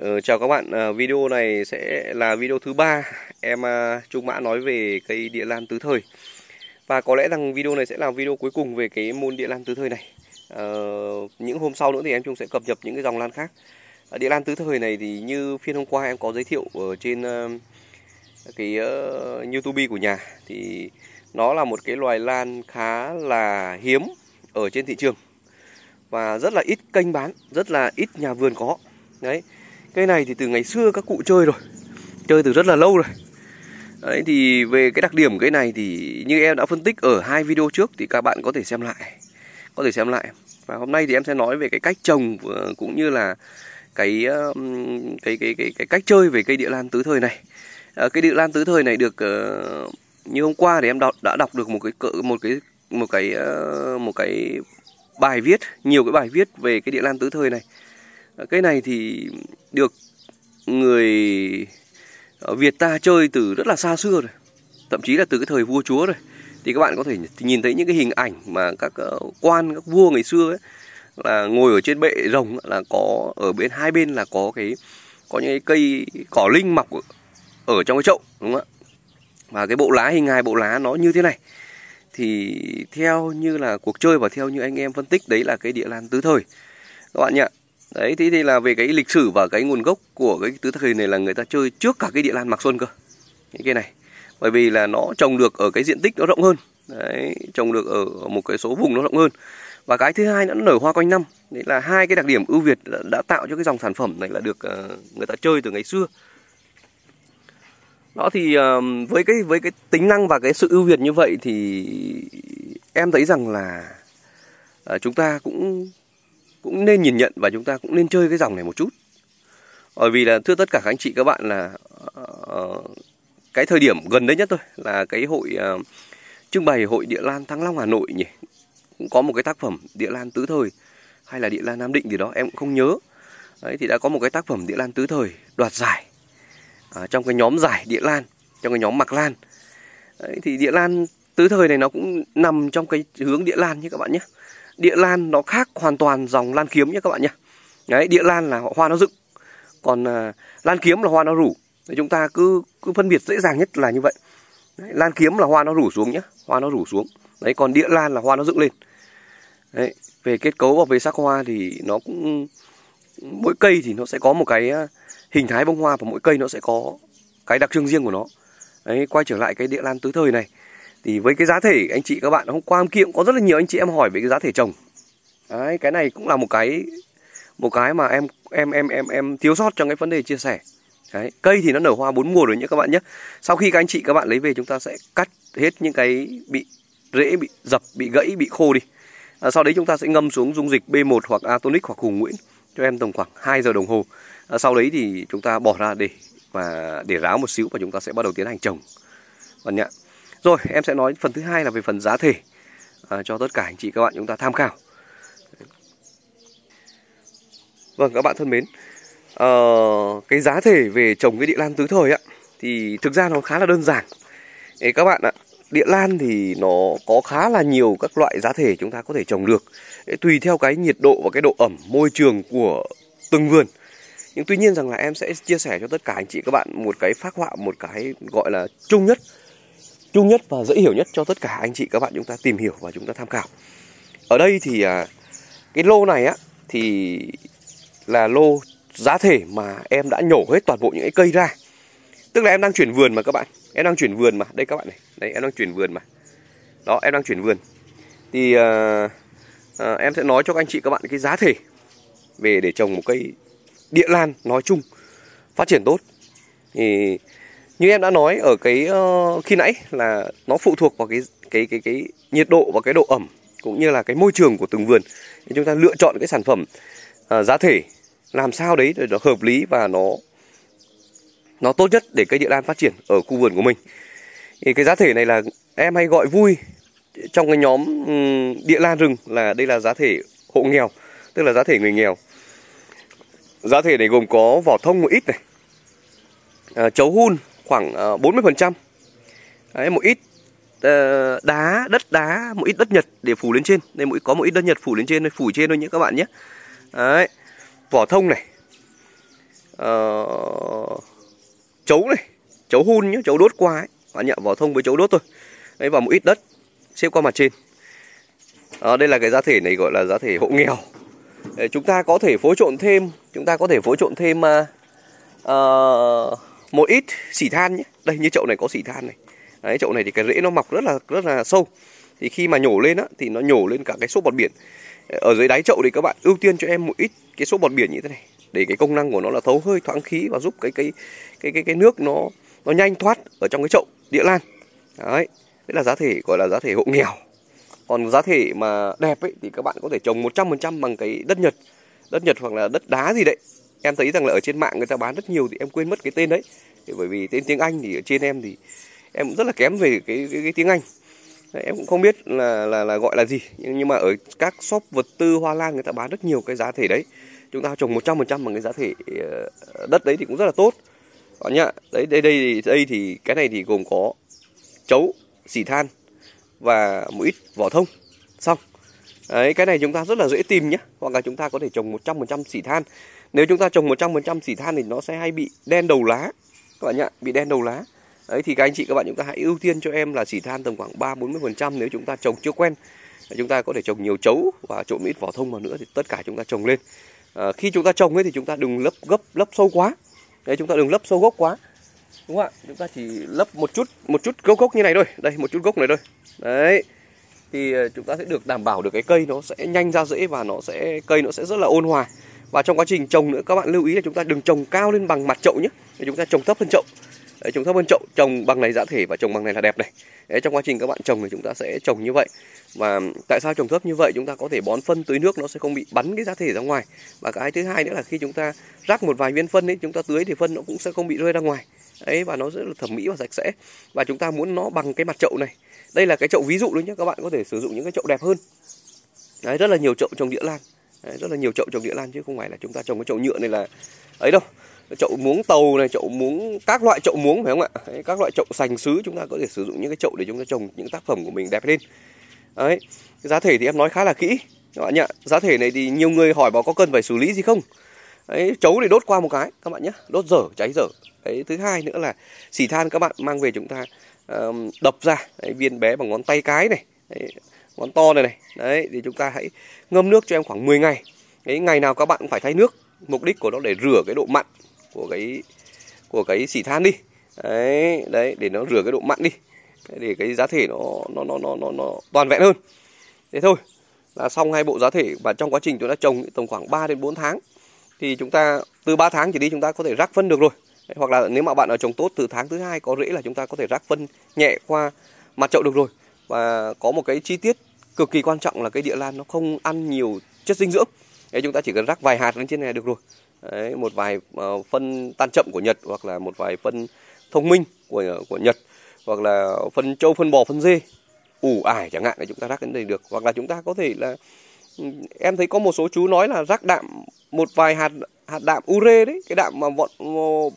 Ờ, chào các bạn, ờ, video này sẽ là video thứ ba em à, Trung Mã nói về cây địa lan tứ thời Và có lẽ rằng video này sẽ là video cuối cùng về cái môn địa lan tứ thời này ờ, Những hôm sau nữa thì em Trung sẽ cập nhật những cái dòng lan khác Địa lan tứ thời này thì như phiên hôm qua em có giới thiệu ở trên cái YouTube của nhà Thì nó là một cái loài lan khá là hiếm ở trên thị trường Và rất là ít kênh bán, rất là ít nhà vườn có Đấy Cây này thì từ ngày xưa các cụ chơi rồi Chơi từ rất là lâu rồi Đấy thì về cái đặc điểm cây này thì như em đã phân tích ở hai video trước thì các bạn có thể xem lại Có thể xem lại Và hôm nay thì em sẽ nói về cái cách trồng ờ, cũng như là cái cái cái cái, cái cách chơi về cây địa lan tứ thời này ờ, Cây địa lan tứ thời này được ờ, như hôm qua thì em đọc, đã đọc được một cái cỡ một cái một cái một cái bài viết nhiều cái bài viết về cái địa lan tứ thời này cây này thì được người Việt ta chơi từ rất là xa xưa rồi thậm chí là từ cái thời vua chúa rồi thì các bạn có thể nhìn thấy những cái hình ảnh mà các ờ, quan các vua ngày xưa ấy, là ngồi ở trên bệ rồng là có ở bên hai bên là có cái có những cái cây cỏ linh mọc ở, ở trong cái chậu đúng không ạ và cái bộ lá hình hài bộ lá nó như thế này thì theo như là cuộc chơi và theo như anh em phân tích đấy là cái địa lan tứ thời các bạn nhỉ đấy thế thì là về cái lịch sử và cái nguồn gốc của cái tứ thất hình này là người ta chơi trước cả cái địa lan mạc xuân cơ những cái này bởi vì là nó trồng được ở cái diện tích nó rộng hơn đấy trồng được ở một cái số vùng nó rộng hơn và cái thứ hai nó nở hoa quanh năm đấy là hai cái đặc điểm ưu việt đã, tạo cho cái dòng sản phẩm này là được ờ, người ta chơi từ ngày xưa đó thì ờ, với cái với cái tính năng và cái sự ưu việt như vậy thì em thấy rằng là ờ, chúng ta cũng cũng nên nhìn nhận và chúng ta cũng nên chơi cái dòng này một chút bởi vì là thưa tất cả các anh chị các bạn là uh, cái thời điểm gần đây nhất thôi là cái hội uh, trưng bày hội địa lan thăng long hà nội nhỉ cũng có một cái tác phẩm địa lan tứ thời hay là địa lan nam định gì đó em cũng không nhớ đấy thì đã có một cái tác phẩm địa lan tứ thời đoạt giải à, trong cái nhóm giải địa lan trong cái nhóm mặc lan đấy, thì địa lan tứ thời này nó cũng nằm trong cái hướng địa lan như các bạn nhé địa lan nó khác hoàn toàn dòng lan kiếm nhé các bạn nhé đấy địa lan là hoa nó dựng còn à, lan kiếm là hoa nó rủ đấy, chúng ta cứ cứ phân biệt dễ dàng nhất là như vậy đấy, lan kiếm là hoa nó rủ xuống nhé hoa nó rủ xuống đấy còn địa lan là hoa nó dựng lên đấy về kết cấu và về sắc hoa thì nó cũng mỗi cây thì nó sẽ có một cái à, hình thái bông hoa và mỗi cây nó sẽ có cái đặc trưng riêng của nó đấy quay trở lại cái địa lan tứ thời này thì với cái giá thể anh chị các bạn hôm qua hôm kia cũng có rất là nhiều anh chị em hỏi về cái giá thể trồng đấy cái này cũng là một cái một cái mà em em em em em thiếu sót trong cái vấn đề chia sẻ đấy cây thì nó nở hoa bốn mùa rồi nhé các bạn nhé sau khi các anh chị các bạn lấy về chúng ta sẽ cắt hết những cái bị rễ bị dập bị gãy bị khô đi à, sau đấy chúng ta sẽ ngâm xuống dung dịch B1 hoặc Atonic hoặc Hùng Nguyễn cho em tầm khoảng 2 giờ đồng hồ à, sau đấy thì chúng ta bỏ ra để và để ráo một xíu và chúng ta sẽ bắt đầu tiến hành trồng bạn nhé rồi em sẽ nói phần thứ hai là về phần giá thể à, cho tất cả anh chị các bạn chúng ta tham khảo. Vâng các bạn thân mến, à, cái giá thể về trồng cái địa lan tứ thời ạ thì thực ra nó khá là đơn giản. Đấy các bạn ạ, địa lan thì nó có khá là nhiều các loại giá thể chúng ta có thể trồng được để tùy theo cái nhiệt độ và cái độ ẩm môi trường của từng vườn nhưng tuy nhiên rằng là em sẽ chia sẻ cho tất cả anh chị các bạn một cái phác họa một cái gọi là chung nhất chung nhất và dễ hiểu nhất cho tất cả anh chị các bạn chúng ta tìm hiểu và chúng ta tham khảo ở đây thì à, cái lô này á thì là lô giá thể mà em đã nhổ hết toàn bộ những cái cây ra tức là em đang chuyển vườn mà các bạn em đang chuyển vườn mà đây các bạn này đây em đang chuyển vườn mà đó em đang chuyển vườn thì à, à, em sẽ nói cho các anh chị các bạn cái giá thể về để trồng một cây địa lan nói chung phát triển tốt thì như em đã nói ở cái uh, khi nãy là nó phụ thuộc vào cái cái cái cái nhiệt độ và cái độ ẩm cũng như là cái môi trường của từng vườn để chúng ta lựa chọn cái sản phẩm uh, giá thể làm sao đấy để nó hợp lý và nó nó tốt nhất để cây địa lan phát triển ở khu vườn của mình thì cái giá thể này là em hay gọi vui trong cái nhóm địa lan rừng là đây là giá thể hộ nghèo tức là giá thể người nghèo giá thể này gồm có vỏ thông một ít này à, chấu hun khoảng 40%. Ờ, Đấy, một ít ờ, đá, đất đá, một ít đất Nhật để phủ lên trên. Đây một có một ít đất Nhật phủ lên trên, phủ trên thôi nhé các bạn nhé. Đấy. Vỏ thông này. Ờ, chấu này, chấu hun nhé, chấu đốt qua ấy. Bạn nhận vỏ thông với chấu đốt thôi. Đấy và một ít đất xếp qua mặt trên. À, đây là cái giá thể này gọi là giá thể hộ nghèo. Để chúng ta có thể phối trộn thêm, chúng ta có thể phối trộn thêm uh, uh, một ít xỉ than nhé đây như chậu này có xỉ than này đấy, chậu này thì cái rễ nó mọc rất là rất là sâu thì khi mà nhổ lên á thì nó nhổ lên cả cái số bọt biển ở dưới đáy chậu thì các bạn ưu tiên cho em một ít cái số bọt biển như thế này để cái công năng của nó là thấu hơi thoáng khí và giúp cái cái cái cái cái nước nó nó nhanh thoát ở trong cái chậu địa lan đấy đấy là giá thể gọi là giá thể hộ nghèo còn giá thể mà đẹp ấy thì các bạn có thể trồng 100% bằng cái đất nhật đất nhật hoặc là đất đá gì đấy em thấy rằng là ở trên mạng người ta bán rất nhiều thì em quên mất cái tên đấy bởi vì tên tiếng anh thì ở trên em thì em cũng rất là kém về cái cái, cái tiếng anh em cũng không biết là là là gọi là gì nhưng, nhưng mà ở các shop vật tư hoa lan người ta bán rất nhiều cái giá thể đấy chúng ta trồng 100% bằng cái giá thể ờ, đất đấy thì cũng rất là tốt đó nhá đấy đây đây đây thì cái này thì gồm có chấu xỉ than và một ít vỏ thông xong Đấy, cái này chúng ta rất là dễ tìm nhé Hoặc là chúng ta có thể trồng 100% xỉ than nếu chúng ta trồng 100% xỉ than thì nó sẽ hay bị đen đầu lá các bạn nhá bị đen đầu lá đấy thì các anh chị các bạn chúng ta hãy ưu tiên cho em là xỉ than tầm khoảng 3 40% nếu chúng ta trồng chưa quen chúng ta có thể trồng nhiều chấu và trộn ít vỏ thông vào nữa thì tất cả chúng ta trồng lên à, khi chúng ta trồng ấy thì chúng ta đừng lấp gấp lấp sâu quá đấy chúng ta đừng lấp sâu gốc quá đúng không ạ chúng ta chỉ lấp một chút một chút gốc gốc như này thôi đây một chút gốc này thôi đấy thì ờ, chúng ta sẽ được đảm bảo được cái cây nó sẽ nhanh ra rễ và nó sẽ cây nó sẽ rất là ôn hòa và trong quá trình trồng nữa các bạn lưu ý là chúng ta đừng trồng cao lên bằng mặt chậu nhé để chúng ta trồng thấp hơn chậu Đấy, trồng thấp hơn chậu trồng bằng này giã thể và trồng bằng này là đẹp này Đấy, trong quá trình các bạn trồng thì chúng ta sẽ trồng như vậy và tại sao trồng thấp như vậy chúng ta có thể bón phân tưới nước nó sẽ không bị bắn cái giá thể ra ngoài và cái thứ hai nữa là khi chúng ta rắc một vài viên phân ấy chúng ta tưới thì phân nó cũng sẽ không bị rơi ra ngoài ấy và nó rất là thẩm mỹ và sạch sẽ và chúng ta muốn nó bằng cái mặt chậu này đây là cái chậu ví dụ luôn nhé các bạn có thể sử dụng những cái chậu đẹp hơn đấy rất là nhiều chậu trồng địa lan Đấy, rất là nhiều chậu trồng địa lan chứ không phải là chúng ta trồng cái chậu nhựa này là ấy đâu chậu muống tàu này chậu muống các loại chậu muống phải không ạ Đấy, các loại chậu sành sứ chúng ta có thể sử dụng những cái chậu để chúng ta trồng những tác phẩm của mình đẹp lên Đấy, giá thể thì em nói khá là kỹ các bạn nhá giá thể này thì nhiều người hỏi bảo có cần phải xử lý gì không ấy chấu thì đốt qua một cái các bạn nhé đốt dở cháy dở ấy thứ hai nữa là xỉ than các bạn mang về chúng ta um, đập ra Đấy, viên bé bằng ngón tay cái này Đấy, món to này này đấy thì chúng ta hãy ngâm nước cho em khoảng 10 ngày cái ngày nào các bạn cũng phải thay nước mục đích của nó để rửa cái độ mặn của cái của cái xỉ than đi đấy đấy để nó rửa cái độ mặn đi để cái giá thể nó nó nó nó nó, nó toàn vẹn hơn thế thôi là xong hai bộ giá thể và trong quá trình chúng ta trồng tầm khoảng 3 đến 4 tháng thì chúng ta từ 3 tháng chỉ đi chúng ta có thể rắc phân được rồi đấy, hoặc là nếu mà bạn ở trồng tốt từ tháng thứ hai có rễ là chúng ta có thể rắc phân nhẹ qua mặt chậu được rồi và có một cái chi tiết cực kỳ quan trọng là cây địa lan nó không ăn nhiều chất dinh dưỡng đấy, chúng ta chỉ cần rắc vài hạt lên trên này được rồi đấy, một vài uh, phân tan chậm của nhật hoặc là một vài phân thông minh của của nhật hoặc là phân trâu phân bò phân dê ủ ải chẳng hạn là chúng ta rắc đến đây được hoặc là chúng ta có thể là ừ, em thấy có một số chú nói là rắc đạm một vài hạt hạt đạm ure đấy cái đạm mà bọn ờ,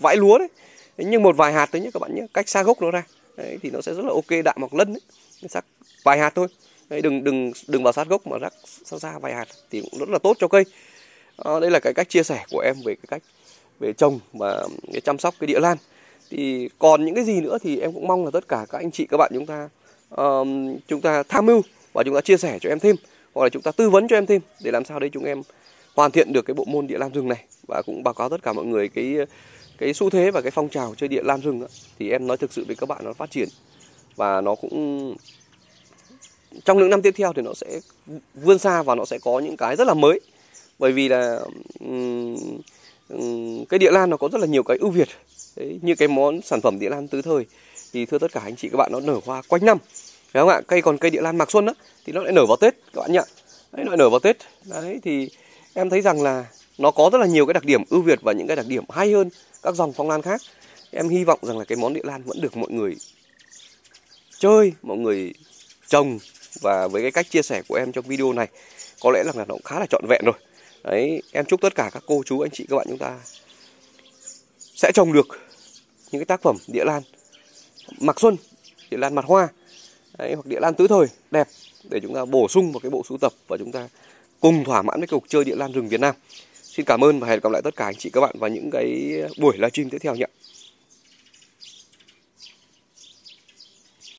vãi lúa đấy nhưng một vài hạt thôi nhé các bạn nhé cách xa gốc nó ra đấy, thì nó sẽ rất là ok đạm hoặc lân đấy sắc vài hạt thôi đấy, đừng đừng đừng vào sát gốc mà rắc xa xa vài hạt thì cũng rất là tốt cho cây à, đây là cái cách chia sẻ của em về cái cách về trồng và chăm sóc cái địa lan thì còn những cái gì nữa thì em cũng mong là tất cả các anh chị các bạn chúng ta uh, chúng ta tham mưu và chúng ta chia sẻ cho em thêm hoặc là chúng ta tư vấn cho em thêm để làm sao đấy chúng em hoàn thiện được cái bộ môn địa lan rừng này và cũng báo cáo tất cả mọi người cái cái xu thế và cái phong trào chơi địa lan rừng đó, thì em nói thực sự với các bạn nó phát triển và nó cũng trong những năm tiếp theo thì nó sẽ vươn xa và nó sẽ có những cái rất là mới bởi vì là um, um, cái địa lan nó có rất là nhiều cái ưu việt Đấy, như cái món sản phẩm địa lan tứ thời thì thưa tất cả anh chị các bạn nó nở hoa quanh năm Đấy không ạ cây còn cây địa lan mạc xuân đó, thì nó lại nở vào tết các bạn nhỉ Đấy, nó lại nở vào tết Đấy, thì em thấy rằng là nó có rất là nhiều cái đặc điểm ưu việt và những cái đặc điểm hay hơn các dòng phong lan khác em hy vọng rằng là cái món địa lan vẫn được mọi người chơi mọi người trồng và với cái cách chia sẻ của em trong video này có lẽ là là nó khá là trọn vẹn rồi đấy em chúc tất cả các cô chú anh chị các bạn chúng ta sẽ trồng được những cái tác phẩm địa lan mặc xuân địa lan mặt hoa đấy, hoặc địa lan tứ thời đẹp để chúng ta bổ sung vào cái bộ sưu tập và chúng ta cùng thỏa mãn với cuộc chơi địa lan rừng Việt Nam. Xin cảm ơn và hẹn gặp lại tất cả anh chị các bạn vào những cái buổi livestream tiếp theo nhé.